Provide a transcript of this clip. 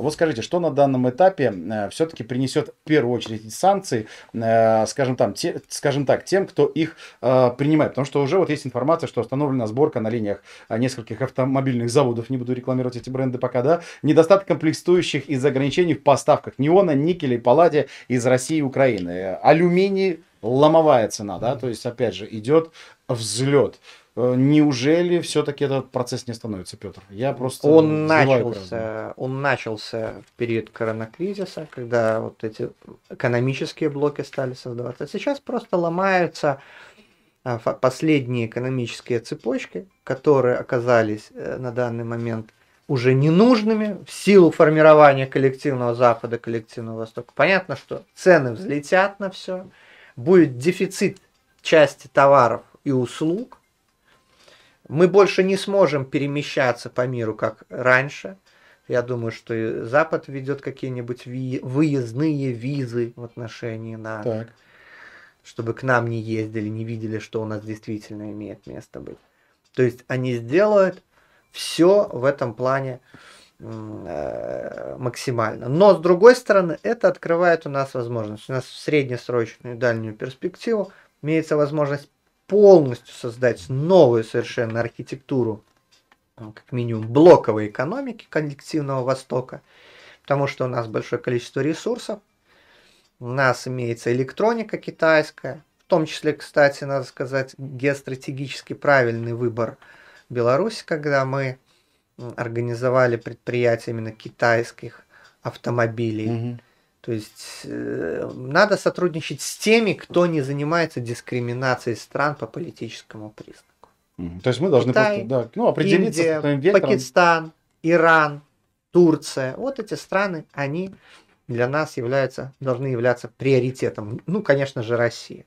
Вот скажите, что на данном этапе э, все-таки принесет в первую очередь эти санкции, э, скажем, там, те, скажем так, тем, кто их э, принимает? Потому что уже вот есть информация, что остановлена сборка на линиях нескольких автомобильных заводов, не буду рекламировать эти бренды пока, да, недостаток комплектующих из-за ограничений в поставках неона, никеля и палладия из России и Украины. Алюминий ломовая цена, да, то есть, опять же, идет взлет. Э, неужели все-таки этот процесс не становится, Петр? Я просто он начался, он начался в период коронакризиса, когда вот эти экономические блоки стали создаваться. Сейчас просто ломаются а, последние экономические цепочки, которые оказались э, на данный момент уже ненужными в силу формирования коллективного Запада, коллективного Востока. Понятно, что цены взлетят на все, будет дефицит части товаров и услуг, мы больше не сможем перемещаться по миру, как раньше. Я думаю, что и Запад ведет какие-нибудь ви- выездные визы в отношении нас, так. чтобы к нам не ездили, не видели, что у нас действительно имеет место быть. То есть они сделают все в этом плане Э, максимально. Но, с другой стороны, это открывает у нас возможность. У нас в среднесрочную дальнюю перспективу имеется возможность полностью создать новую совершенно архитектуру, ну, как минимум, блоковой экономики коллективного Востока, потому что у нас большое количество ресурсов, у нас имеется электроника китайская, в том числе, кстати, надо сказать, геостратегически правильный выбор Беларуси, когда мы организовали предприятия именно китайских автомобилей. Угу. То есть э, надо сотрудничать с теми, кто не занимается дискриминацией стран по политическому признаку. Угу. То есть мы должны Китай, просто, да, ну, определиться Индия, с вектором. Пакистан, Иран, Турция. Вот эти страны, они для нас являются, должны являться приоритетом. Ну, конечно же, Россия.